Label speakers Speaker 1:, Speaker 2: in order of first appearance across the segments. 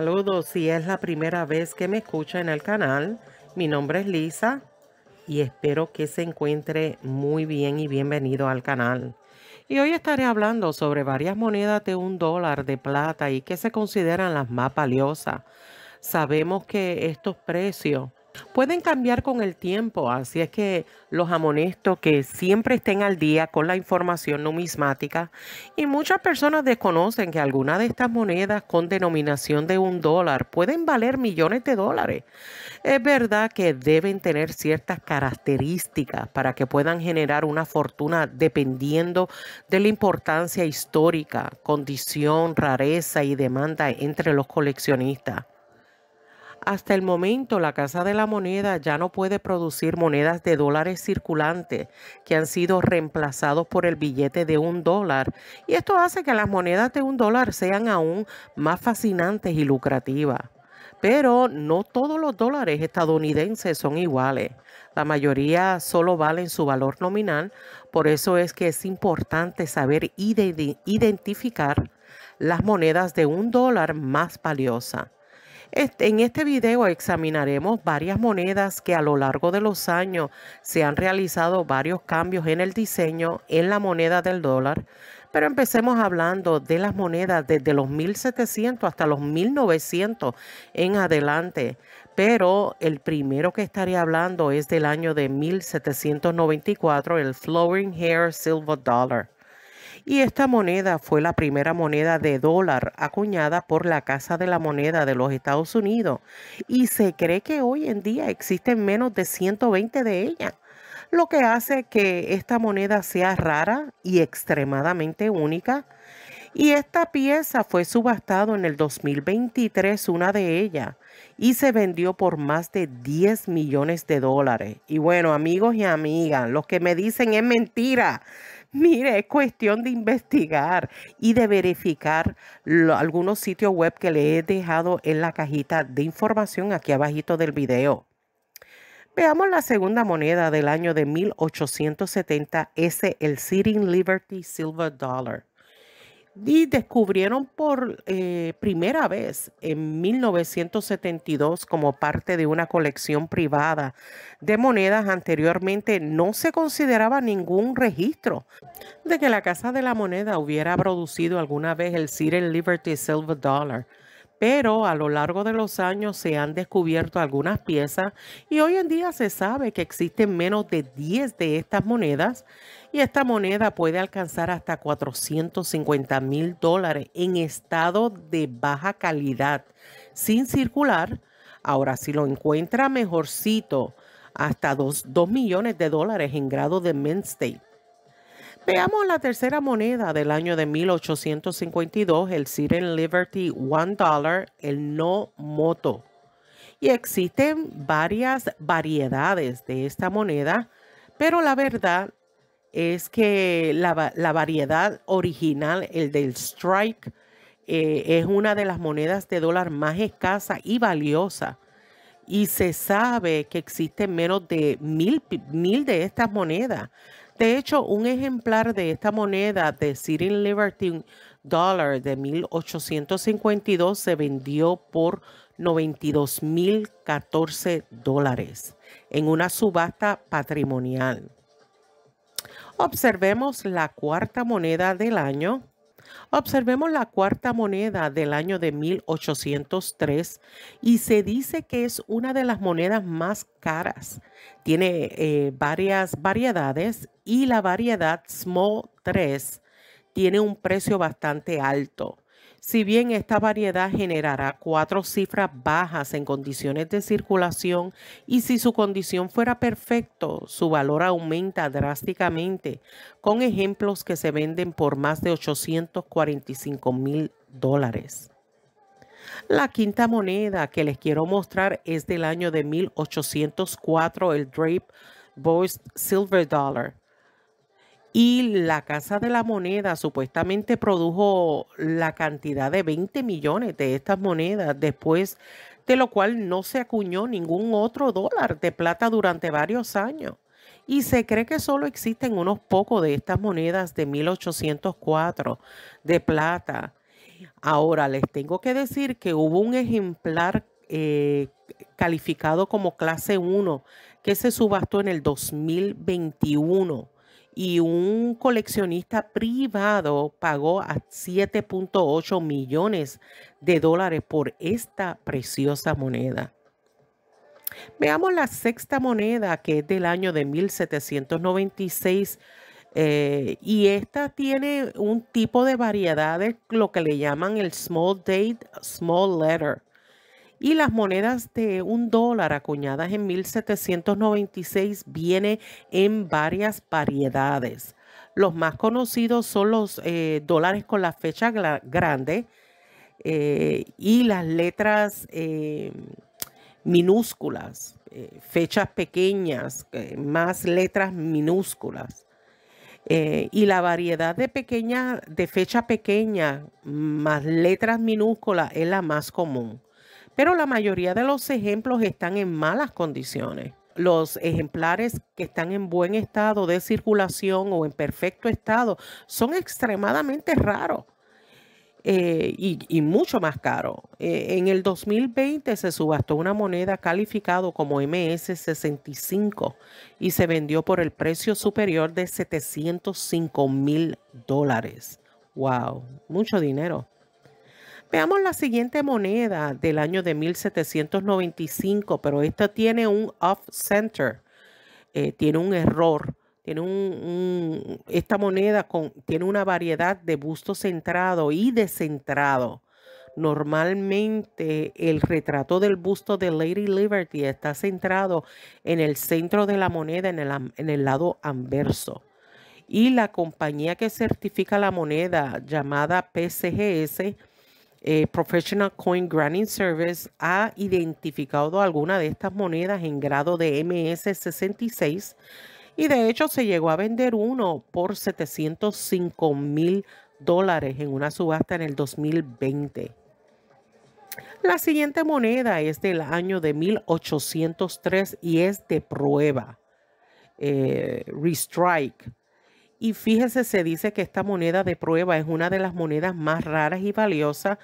Speaker 1: Saludos si es la primera vez que me escucha en el canal. Mi nombre es Lisa y espero que se encuentre muy bien y bienvenido al canal. Y hoy estaré hablando sobre varias monedas de un dólar de plata y que se consideran las más valiosas. Sabemos que estos precios pueden cambiar con el tiempo, así es que los amonestos que siempre estén al día con la información numismática y muchas personas desconocen que algunas de estas monedas con denominación de un dólar pueden valer millones de dólares. Es verdad que deben tener ciertas características para que puedan generar una fortuna dependiendo de la importancia histórica, condición, rareza y demanda entre los coleccionistas. Hasta el momento, la Casa de la Moneda ya no puede producir monedas de dólares circulantes que han sido reemplazados por el billete de un dólar. Y esto hace que las monedas de un dólar sean aún más fascinantes y lucrativas. Pero no todos los dólares estadounidenses son iguales. La mayoría solo valen su valor nominal. Por eso es que es importante saber identificar las monedas de un dólar más valiosas. Este, en este video examinaremos varias monedas que a lo largo de los años se han realizado varios cambios en el diseño en la moneda del dólar, pero empecemos hablando de las monedas desde los 1700 hasta los 1900 en adelante. Pero el primero que estaré hablando es del año de 1794, el Flowing Hair Silver Dollar y esta moneda fue la primera moneda de dólar acuñada por la Casa de la Moneda de los Estados Unidos y se cree que hoy en día existen menos de 120 de ellas, lo que hace que esta moneda sea rara y extremadamente única. Y esta pieza fue subastado en el 2023, una de ellas, y se vendió por más de 10 millones de dólares. Y bueno, amigos y amigas, los que me dicen es mentira, Mire, es cuestión de investigar y de verificar algunos sitios web que le he dejado en la cajita de información aquí abajito del video. Veamos la segunda moneda del año de 1870, es el Sitting Liberty Silver Dollar y descubrieron por eh, primera vez en 1972 como parte de una colección privada de monedas. Anteriormente no se consideraba ningún registro de que la Casa de la Moneda hubiera producido alguna vez el Siren Liberty Silver Dollar pero a lo largo de los años se han descubierto algunas piezas y hoy en día se sabe que existen menos de 10 de estas monedas y esta moneda puede alcanzar hasta 450 mil dólares en estado de baja calidad sin circular. Ahora, si lo encuentra mejorcito, hasta 2, millones de dólares en grado de mint state. Veamos la tercera moneda del año de 1852, el Siren Liberty $1, el no moto. Y existen varias variedades de esta moneda, pero la verdad es que la, variedad original, el del strike, eh, es una de las monedas de dólar más escasa y valiosa. Y se sabe que existen menos de mil, mil de estas monedas. De hecho, un ejemplar de esta moneda de City Liberty Dollar de 1852 se vendió por 92.014 dólares en una subasta patrimonial. Observemos la cuarta moneda del año, Observemos la cuarta moneda del año de 1803 y se dice que es una de las monedas más caras. Tiene eh, varias variedades y la variedad SMO 3 tiene un precio bastante alto. Si bien esta variedad generará cuatro cifras bajas en condiciones de circulación y si su condición fuera perfecto, su valor aumenta drásticamente, con ejemplos que se venden por más de 845 mil dólares. La quinta moneda que les quiero mostrar es del año de 1804, el Drape Boyce Silver Dollar. Y la Casa de la Moneda supuestamente produjo la cantidad de 20 millones de estas monedas, después de lo cual no se acuñó ningún otro dólar de plata durante varios años. Y se cree que solo existen unos pocos de estas monedas de 1804 de plata. Ahora les tengo que decir que hubo un ejemplar eh, calificado como clase 1 que se subastó en el 2021 y un coleccionista privado pagó a 7.8 millones de dólares por esta preciosa moneda. Veamos la sexta moneda que es del año de 1796 eh, y esta tiene un tipo de variedades, lo que le llaman el small date, small letter y las monedas de un dólar acuñadas en 1796 vienen en varias variedades. Los más conocidos son los eh, dólares con la fecha grande eh, y las letras eh, minúsculas, fechas pequeñas, más letras minúsculas. y la variedad de pequeñas, de fecha pequeña, más letras minúsculas, es la más común pero la mayoría de los ejemplos están en malas condiciones. Los ejemplares que están en buen estado de circulación o en perfecto estado son extremadamente raros. Eh, y, mucho más caro. Eh, en el 2020 se subastó una moneda calificado como MS65 y se vendió por el precio superior de 705 mil dólares. ¡Wow! Mucho dinero. Veamos la siguiente moneda del año de 1795, pero esta tiene un off center, eh, tiene un error, tiene esta moneda con, tiene una variedad de busto centrado y descentrado. Normalmente el retrato del busto de Lady Liberty está centrado en el centro de la moneda, en el, en el lado anverso y la compañía que certifica la moneda llamada PCGS eh, Professional Coin Granting Service ha identificado alguna de estas monedas en grado de MS66 y de hecho se llegó a vender uno por 705 mil dólares en una subasta en el 2020. La siguiente moneda es del año de 1803 y es de prueba. Eh, restrike y fíjese, se dice que esta moneda de prueba es una de las monedas más raras y valiosas.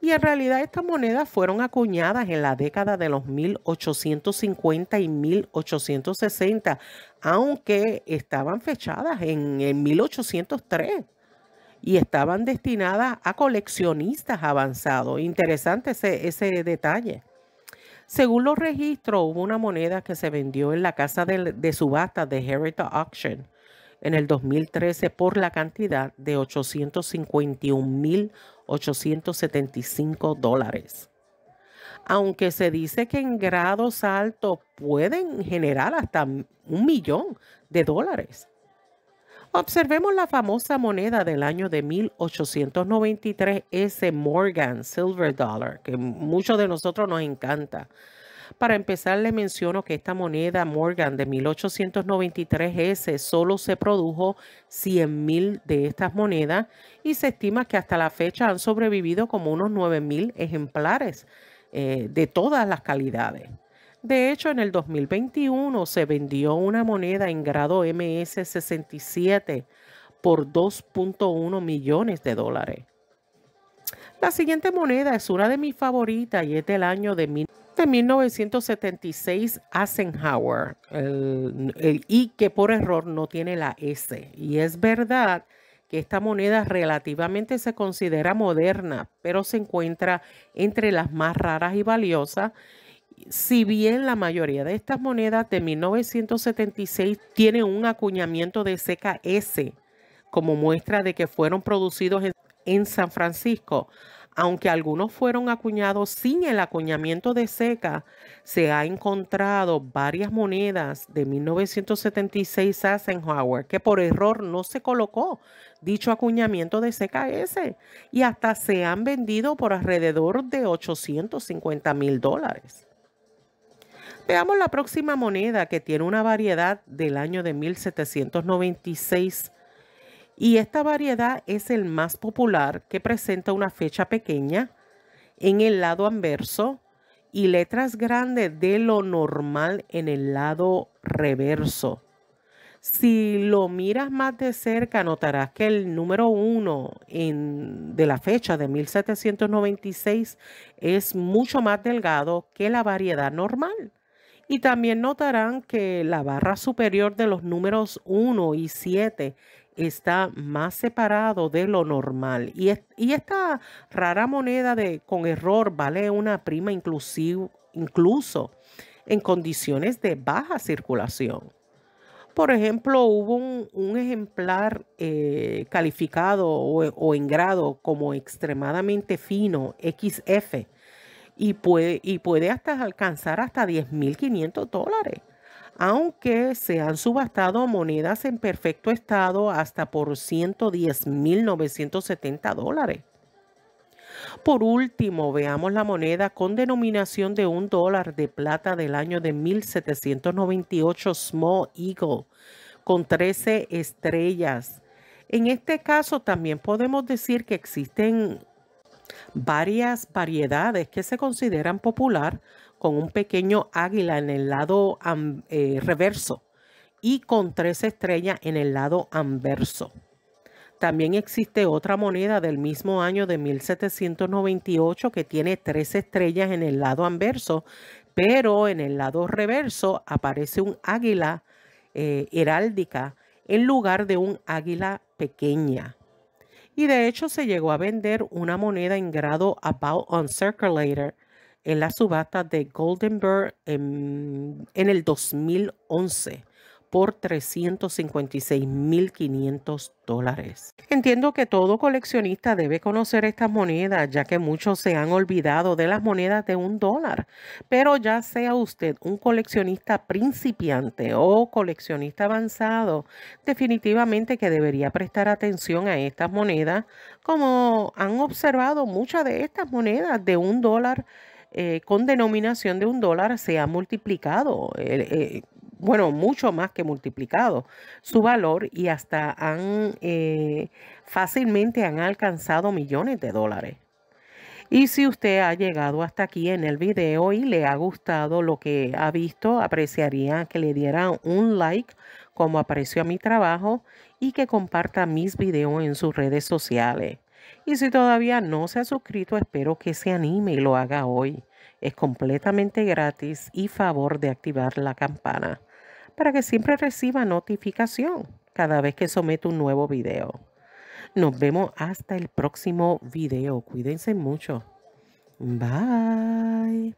Speaker 1: Y en realidad estas monedas fueron acuñadas en la década de los 1850 y 1860, aunque estaban fechadas en, 1803 y estaban destinadas a coleccionistas avanzados. Interesante ese, detalle. Según los registros, hubo una moneda que se vendió en la casa de, subasta de Heritage Auction en el 2013 por la cantidad de 851.875 dólares. Aunque se dice que en grados altos pueden generar hasta un millón de dólares. Observemos la famosa moneda del año de 1893, ese Morgan Silver Dollar, que muchos de nosotros nos encanta. Para empezar, le menciono que esta moneda Morgan de 1893S solo se produjo 100.000 de estas monedas y se estima que hasta la fecha han sobrevivido como unos 9.000 ejemplares eh, de todas las calidades. De hecho, en el 2021 se vendió una moneda en grado MS67 por 2.1 millones de dólares. La siguiente moneda es una de mis favoritas y es del año de 1976, Eisenhower, el, y que por error no tiene la S. Y es verdad que esta moneda relativamente se considera moderna, pero se encuentra entre las más raras y valiosas. Si bien la mayoría de estas monedas de 1976 tienen un acuñamiento de seca S como muestra de que fueron producidos en San Francisco, aunque algunos fueron acuñados sin el acuñamiento de seca, se ha encontrado varias monedas de 1976 Eisenhower que por error no se colocó dicho acuñamiento de seca ese y hasta se han vendido por alrededor de 850 mil dólares. Veamos la próxima moneda que tiene una variedad del año de 1796 y esta variedad es el más popular que presenta una fecha pequeña en el lado anverso y letras grandes de lo normal en el lado reverso. Si lo miras más de cerca, notarás que el número 1 de la fecha de 1796 es mucho más delgado que la variedad normal. Y también notarán que la barra superior de los números 1 y 7 está más separado de lo normal. Y, y esta rara moneda de, con error vale una prima incluso en condiciones de baja circulación. Por ejemplo, hubo un, ejemplar eh, calificado o, en grado como extremadamente fino, XF, y puede, y puede hasta alcanzar hasta 10.500 dólares aunque se han subastado monedas en perfecto estado hasta por 110.970 dólares. Por último, veamos la moneda con denominación de un dólar de plata del año de 1798 Small Eagle, con 13 estrellas. En este caso también podemos decir que existen varias variedades que se consideran popular con un pequeño águila en el lado eh, reverso y con tres estrellas en el lado anverso. También existe otra moneda del mismo año de 1798 que tiene tres estrellas en el lado anverso, pero en el lado reverso aparece un águila eh, heráldica en lugar de un águila pequeña. Y de hecho se llegó a vender una moneda en grado about on circulator en la subasta de goldenberg en, en el 2011 por 356.500 dólares. Entiendo que todo coleccionista debe conocer estas monedas, ya que muchos se han olvidado de las monedas de un dólar. Pero ya sea usted un coleccionista principiante o coleccionista avanzado, definitivamente que debería prestar atención a estas monedas, como han observado muchas de estas monedas de un dólar eh, con denominación de un dólar se ha multiplicado, eh, eh, bueno, mucho más que multiplicado su valor y hasta han fácilmente han alcanzado millones de dólares. Y si usted ha llegado hasta aquí en el video y le ha gustado lo que ha visto, apreciaría que le diera un like como apareció a mi trabajo y que comparta mis videos en sus redes sociales. Y si todavía no se ha suscrito, espero que se anime y lo haga hoy. Es completamente gratis y favor de activar la campana para que siempre reciba notificación cada vez que someto un nuevo video. Nos vemos hasta el próximo video. Cuídense mucho. Bye.